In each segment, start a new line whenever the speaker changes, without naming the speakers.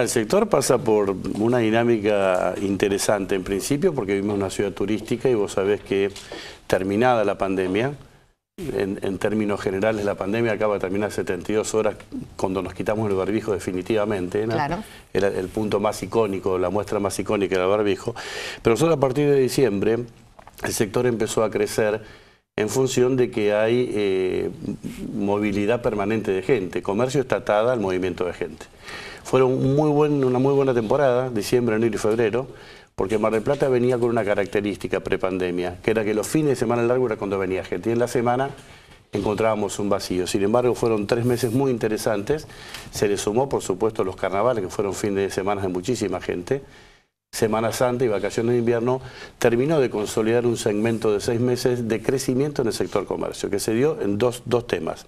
El sector pasa por una dinámica interesante en principio porque vivimos una ciudad turística y vos sabés que terminada la pandemia, en, términos generales la pandemia acaba de terminar 72 horas cuando nos quitamos el barbijo definitivamente, era el punto más icónico, la muestra más icónica era el barbijo, pero solo a partir de diciembre el sector empezó a crecer en función de que hay eh, movilidad permanente de gente. Comercio está atada al movimiento de gente. Fueron una muy buena temporada, diciembre, enero y febrero, porque Mar del Plata venía con una característica prepandemia, que era que los fines de semana largo era cuando venía gente, y en la semana encontrábamos un vacío. Sin embargo, fueron tres meses muy interesantes, se le sumó, por supuesto, los carnavales, que fueron fines de semana de muchísima gente, Semana Santa y vacaciones de invierno, terminó de consolidar un segmento de seis meses de crecimiento en el sector comercio, que se dio en dos, temas.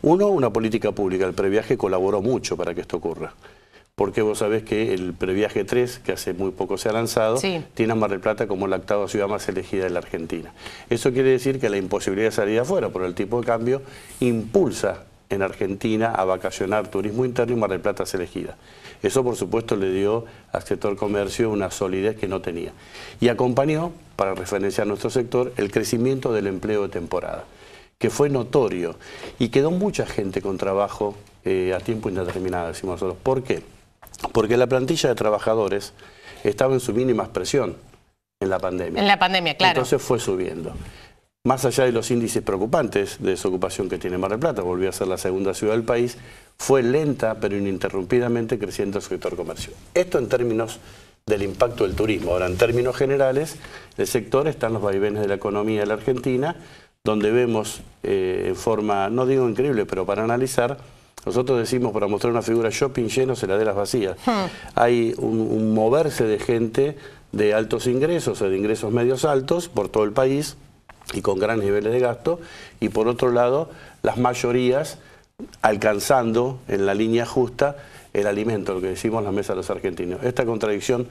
Uno, una política pública. El previaje colaboró mucho para que esto ocurra porque vos sabés que el Previaje 3, que hace muy poco se ha lanzado, tiene a Mar del Plata como la octava ciudad más elegida de la Argentina. Eso quiere decir que la imposibilidad de salir afuera por el tipo de cambio impulsa en Argentina a vacacionar, turismo interno y Mar del Plata es elegida. Eso, por supuesto, le dio al sector comercio una solidez que no tenía. Y acompañó, para referenciar nuestro sector, el crecimiento del empleo de temporada, que fue notorio y quedó mucha gente con trabajo eh, a tiempo indeterminado, decimos nosotros. ¿Por qué? Porque la plantilla de trabajadores estaba en su mínima expresión en la pandemia. En la pandemia, claro. Entonces fue subiendo más allá de los índices preocupantes de desocupación que tiene Mar del Plata, volvió a ser la segunda ciudad del país, fue lenta pero ininterrumpidamente creciendo el sector comercio. Esto en términos del impacto del turismo. Ahora, en términos generales, el sector están los vaivenes de la economía de la Argentina, donde vemos eh, en forma, no digo increíble, pero para analizar, nosotros decimos para mostrar una figura shopping lleno, se la de las vacías. Hmm. Hay un moverse de gente de altos ingresos o de ingresos medios altos por todo el país, y con grandes niveles de gasto, y por otro lado, las mayorías alcanzando en la línea justa el alimento, lo que decimos la mesa de los argentinos. Esta contradicción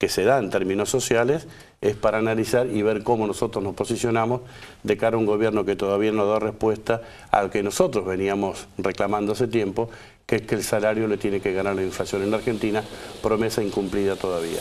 que se da en términos sociales es para analizar y ver cómo nosotros nos posicionamos de cara a un gobierno que todavía no da respuesta al que nosotros veníamos reclamando hace tiempo, que es que el salario le tiene que ganar la inflación en Argentina, promesa incumplida todavía.